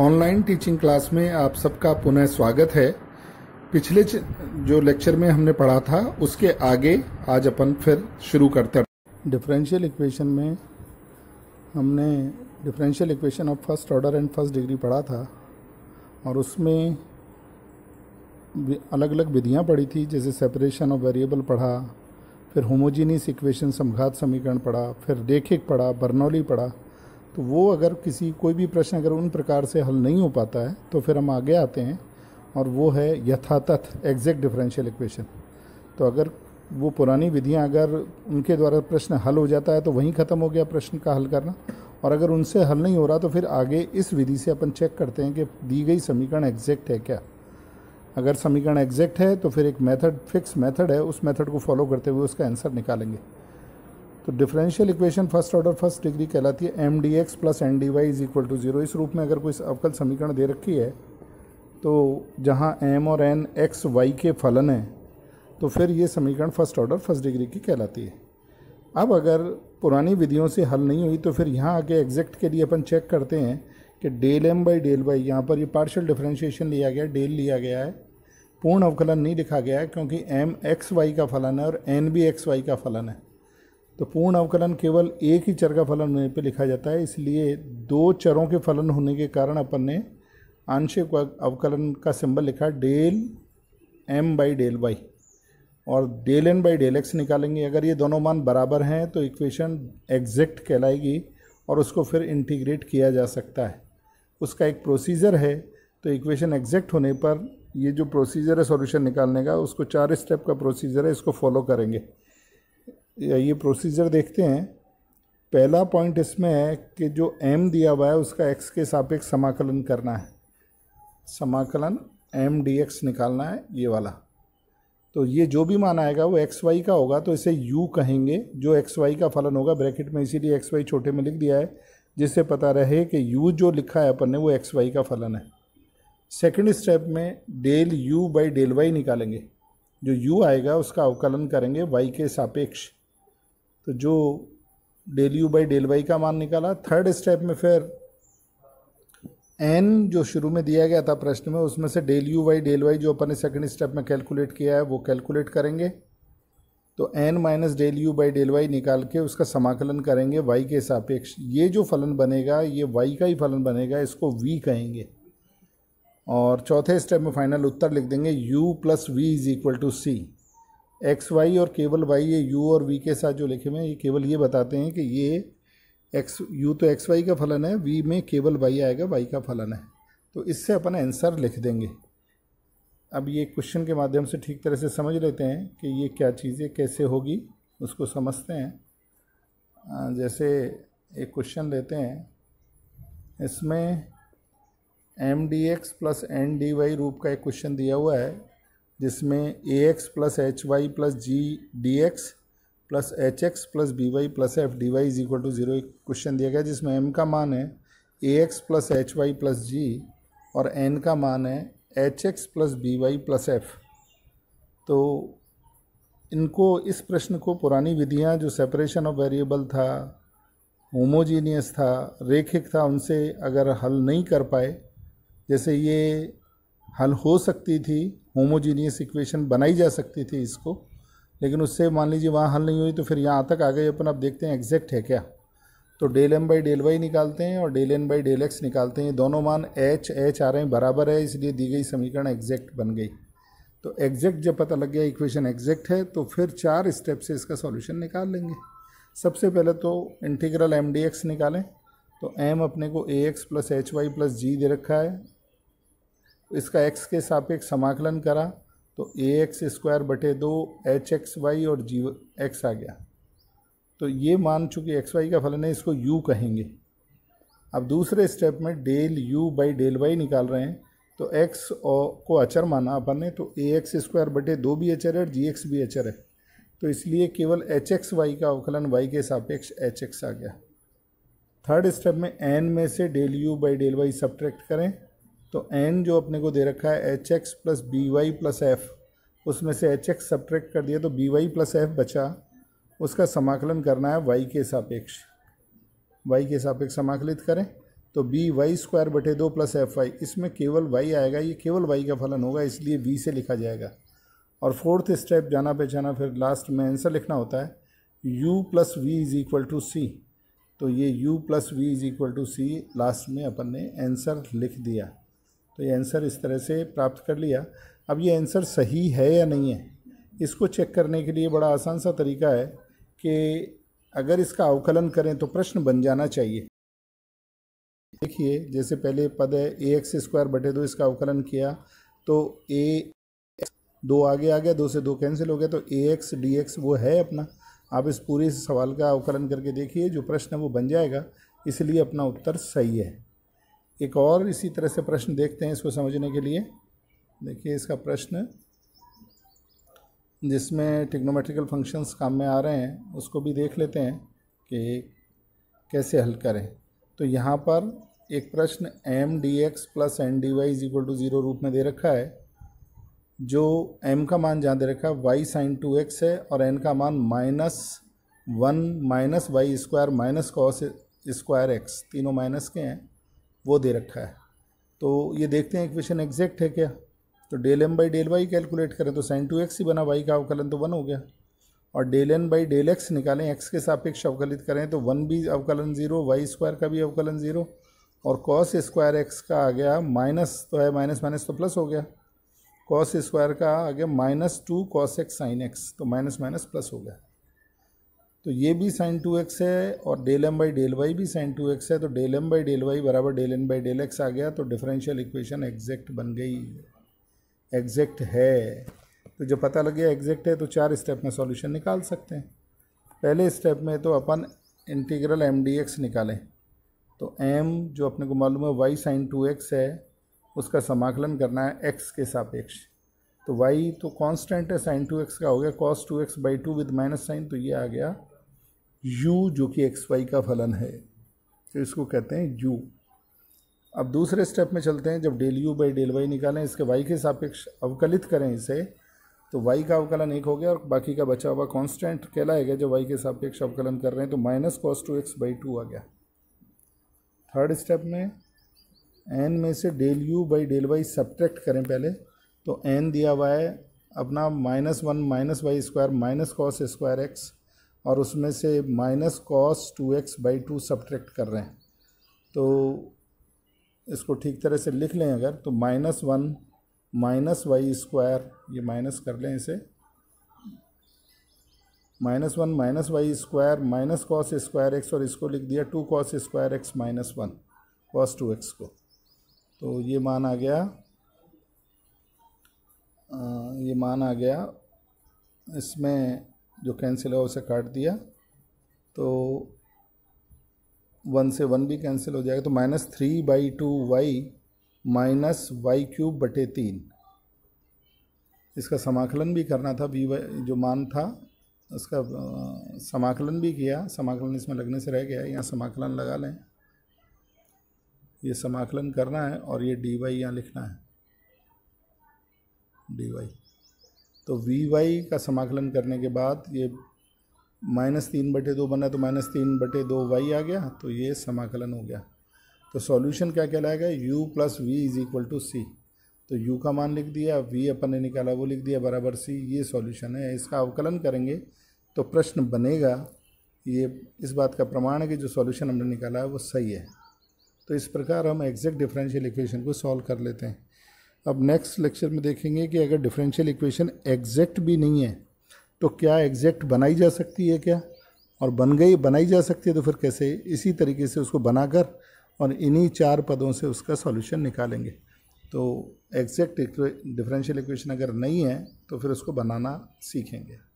online teaching class में आप सबका पुनः स्वागत है पिछले जो लेक्चर में हमने पढ़ा था उसके आगे आज अपन फिर शुरू करते हैं डिफरेंशियल इक्वेशन में हमने differential equation of first order and first degree पढ़ा था और उसमें अलग अलग विधियाँ पढ़ी थी जैसे सेपरेशन ऑफ वेरिएबल पढ़ा फिर होमोजीनियस इक्वेशन समघात समीकरण पढ़ा फिर रेखिक पढ़ा बर्नौली पढ़ा तो वो अगर किसी कोई भी प्रश्न अगर उन प्रकार से हल नहीं हो पाता है तो फिर हम आगे आते हैं और वो है यथातथ एग्जैक्ट डिफरेंशियल इक्वेशन तो अगर वो पुरानी विधियाँ अगर उनके द्वारा प्रश्न हल हो जाता है तो वहीं ख़त्म हो गया प्रश्न का हल करना और अगर उनसे हल नहीं हो रहा तो फिर आगे इस विधि से अपन चेक करते हैं कि दी गई समीकरण एग्जैक्ट है क्या अगर समीकरण एग्जैक्ट है तो फिर एक मेथड फिक्स मेथड है उस मेथड को फॉलो करते हुए उसका आंसर निकालेंगे तो differential equation first order first degree कहलाती है M D X plus N D Y is equal to zero इस रूप में अगर कोई अवकल समीकरण दे रखी है तो जहाँ एम और एन एक्स वाई के फलन हैं तो फिर ये समीकरण फर्स्ट ऑर्डर फर्स्ट डिग्री की कहलाती है अब अगर पुरानी विधियों से हल नहीं हुई तो फिर यहाँ आके एग्जैक्ट के लिए अपन चेक करते हैं कि del M by del Y यहाँ पर ये पार्शियल डिफरेंशिएशन लिया गया डेल लिया गया है पूर्ण अवकलन नहीं लिखा गया है क्योंकि एम एक्स वाई का फलन है और एन भी एक्स वाई का फलन है तो पूर्ण अवकलन केवल एक ही चर का फलन होने पर लिखा जाता है इसलिए दो चरों के फलन होने के कारण अपन ने आंशिक अवकलन का सिंबल लिखा del M by del Y और del N by del X निकालेंगे अगर ये दोनों मान बराबर हैं तो इक्वेशन एग्जैक्ट कहलाएगी और उसको फिर इंटीग्रेट किया जा सकता है उसका एक प्रोसीजर है तो इक्वेशन एग्जैक्ट होने पर ये जो प्रोसीजर है सॉल्यूशन निकालने का उसको चार स्टेप का प्रोसीजर है इसको फॉलो करेंगे ये प्रोसीजर देखते हैं पहला पॉइंट इसमें है कि जो एम दिया हुआ है उसका एक्स के सापेक्ष समाकलन करना है समाकलन एम डी एक्स निकालना है ये वाला तो ये जो भी मान आएगा वो एक्स वाई का होगा तो इसे यू कहेंगे जो एक्स वाई का फलन होगा ब्रैकेट में इसीलिए एक्स वाई छोटे में लिख दिया है जिससे पता रहे कि यू जो लिखा है अपन ने वो एक्स वाई का फलन है सेकेंड स्टेप में del U by del Y निकालेंगे जो यू आएगा उसका अवकलन करेंगे वाई के सापेक्ष तो जो del U by del Y का मान निकाला थर्ड स्टेप में फिर एन जो शुरू में दिया गया था प्रश्न में उसमें से del U Y del Y जो अपन ने सेकेंड स्टेप में कैलकुलेट किया है वो कैलकुलेट करेंगे तो N minus del U by del Y निकाल के उसका समाकलन करेंगे वाई के सापेक्ष ये जो फलन बनेगा ये वाई का ही फलन बनेगा इसको वी कहेंगे और चौथे स्टेप में फाइनल उत्तर लिख देंगे U plus V is equal to C X Y और केवल वाई ये यू और वी के साथ जो लिखे हुए हैं ये केवल ये बताते हैं कि ये एक्स यू तो एक्स वाई का फलन है वी में केवल वाई आएगा वाई का फलन है तो इससे अपन आंसर लिख देंगे अब ये क्वेश्चन के माध्यम से ठीक तरह से समझ लेते हैं कि ये क्या चीज़ें कैसे होगी उसको समझते हैं जैसे एक क्वेश्चन लेते हैं इसमें M D X plus N D Y रूप का एक क्वेश्चन दिया हुआ है जिसमें A X plus H Y plus G D X plus H X plus B Y plus F D Y is equal to zero एक question दिया गया जिसमें एम का मान है A X plus H Y plus G और N का मान है H X plus B Y plus F तो इनको इस प्रश्न को पुरानी विधियां जो सेपरेशन ऑफ वेरिएबल था होमोजीनियस था रेखिक था उनसे अगर हल नहीं कर पाए जैसे ये हल हो सकती थी होमोजीनियस इक्वेशन बनाई जा सकती थी इसको लेकिन उससे मान लीजिए वहाँ हल नहीं हुई तो फिर यहाँ तक आ गए अपन अब देखते हैं एग्जैक्ट है क्या तो del M by del Y निकालते हैं और del N by del X निकालते हैं दोनों मान एच एच आ रहे हैं बराबर है इसलिए दी गई समीकरण एग्जैक्ट बन गई तो एग्जैक्ट जब पता लग गया इक्वेशन एग्जैक्ट है तो फिर चार स्टेप से इसका सॉल्यूशन निकाल लेंगे सबसे पहले तो इंटीग्रल एम डी एक्स निकालें तो एम अपने को A X plus H Y plus G दे रखा है इसका एक्स के सापेक्ष समाकलन करा तो ए एक्स स्क्वायर बटे दो एच एक्स वाई और जी एक्स आ गया तो ये मान चुकी एक्स वाई का फलन है इसको यू कहेंगे अब दूसरे स्टेप में del U by del Y निकाल रहे हैं तो एक्स को अचर माना अपन ने तो ए एक्स स्क्वायर बटे दो भी अचर है और जी एक्स भी अचर है तो इसलिए केवल एच एक्स वाई का अवकलन वाई के सापेक्ष एच एक्स आ गया थर्ड स्टेप में एन में से del U by del Y subtract करें तो एन जो अपने को दे रखा है H X plus B Y plus F उसमें से एच एक्स सब्ट्रैक्ट कर दिया तो बी वाई प्लस एफ बचा उसका समाकलन करना है वाई के सापेक्ष वाई के सापेक्ष समाकलित करें तो बी वाई स्क्वायर बटे दो प्लस एफ वाई इसमें केवल वाई आएगा ये केवल वाई का फलन होगा इसलिए बी से लिखा जाएगा और फोर्थ स्टेप जाना पहचाना फिर लास्ट में आंसर लिखना होता है u plus V is equal to C तो ये u plus V is equal to C last में अपन ने आंसर लिख दिया तो ये आंसर इस तरह से प्राप्त कर लिया अब ये आंसर सही है या नहीं है इसको चेक करने के लिए बड़ा आसान सा तरीका है कि अगर इसका अवकलन करें तो प्रश्न बन जाना चाहिए देखिए जैसे पहले पद है ए एक्स स्क्वायर बटे दो इसका अवकलन किया तो ए दो आगे आ गया दो से दो कैंसिल हो गया तो ए एक्स डी एक्स वो है अपना आप इस पूरे सवाल का अवकलन करके देखिए जो प्रश्न है वो बन जाएगा इसलिए अपना उत्तर सही है एक और इसी तरह से प्रश्न देखते हैं इसको समझने के लिए देखिए इसका प्रश्न जिसमें टिग्नोमेट्रिकल फंक्शंस काम में आ रहे हैं उसको भी देख लेते हैं कि कैसे हल करें तो यहाँ पर एक प्रश्न M D X plus N D Y is equal to zero रूप में दे रखा है जो एम का मान जहाँ दे रखा है वाई साइन टू एक्स है और एन का मान minus one minus Y square minus cos square X तीनों माइनस के हैं वो दे रखा है तो ये देखते हैं इक्वेशन एग्जैक्ट है क्या तो del M by del Y calculate करें तो साइन टू एक्स ही बना वाई का अवकलन तो वन हो गया और del N by del X निकालें एक्स के सापेक्ष अवकलित करें तो वन भी अवकलन ज़ीरो वाई स्क्वायर का भी अवकलन ज़ीरो और कॉस स्क्वायर एक्स का आ गया माइनस तो है माइनस माइनस तो प्लस हो गया कॉस स्क्वायर का आ गया minus two cos X sine X तो माइनस माइनस प्लस हो गया तो ये भी साइन टू एक्स है और del M by del Y भी साइन टू एक्स है तो del M by del Y बराबर del N by del X आ गया तो डिफरेंशियल इक्वेशन एग्जैक्ट बन गई एग्जैक्ट है तो जब पता लग गया एग्जैक्ट है तो चार स्टेप में सॉल्यूशन निकाल सकते हैं पहले स्टेप में तो अपन इंटीग्रल एम डी एक्स निकालें तो एम जो अपने को मालूम है वाई साइन टू एक्स है उसका समाकलन करना है एक्स के सापेक्ष तो वाई तो कांस्टेंट है साइन टू एक्स का हो गया cos two X by two with minus sine तो ये आ गया u जो कि एक्स वाई का फलन है तो इसको कहते हैं u अब दूसरे स्टेप में चलते हैं जब del U by del Y निकालें इसके y के सापेक्ष अवकलित करें इसे तो y का अवकलन एक हो गया और बाकी का बचा हुआ कांस्टेंट कहलाएगा जब y के सापेक्ष अवकलन कर रहे हैं तो minus cos two X by two आ गया थर्ड स्टेप में एन में से del U by del Y subtract करें पहले तो एन दिया हुआ है अपना minus one minus Y square minus cos square X और उसमें से minus cos two X by two subtract कर रहे हैं तो इसको ठीक तरह से लिख लें अगर तो minus one minus Y square ये माइनस कर लें इसे minus one minus Y square minus cos square X और इसको लिख दिया two cos square X minus one cos two X को तो ये मान आ गया आ, ये मान आ गया इसमें जो कैंसिल है उसे काट दिया तो वन से वन भी कैंसिल हो जाएगा तो minus three by two Y minus Y cube बटे तीन इसका समाकलन भी करना था वी वाई जो मान था उसका समाकलन भी किया समाकलन इसमें लगने से रह गया यहाँ समाकलन लगा लें ये समाकलन करना है और ये डी वाई यहाँ लिखना है डी वाई तो वी वाई का समाकलन करने के बाद ये माइनस तीन बटे दो बना तो माइनस तीन बटे दो वाई आ गया तो ये समाकलन हो गया तो सॉल्यूशन क्या कहलाएगा u plus V is equal to C तो u का मान लिख दिया v अपन ने निकाला वो लिख दिया बराबर c ये सॉल्यूशन है इसका अवकलन करेंगे तो प्रश्न बनेगा ये इस बात का प्रमाण है कि जो सॉल्यूशन हमने निकाला है वो सही है तो इस प्रकार हम एग्जैक्ट डिफरेंशियल इक्वेशन को सॉल्व कर लेते हैं अब नेक्स्ट लेक्चर में देखेंगे कि अगर डिफरेंशियल इक्वेशन एग्जैक्ट भी नहीं है तो क्या एग्जैक्ट बनाई जा सकती है क्या और बन गई बनाई जा सकती है तो फिर कैसे इसी तरीके से उसको बनाकर और इन्हीं चार पदों से उसका सॉल्यूशन निकालेंगे तो एग्जैक्ट डिफरेंशियल इक्वेशन अगर नहीं है तो फिर उसको बनाना सीखेंगे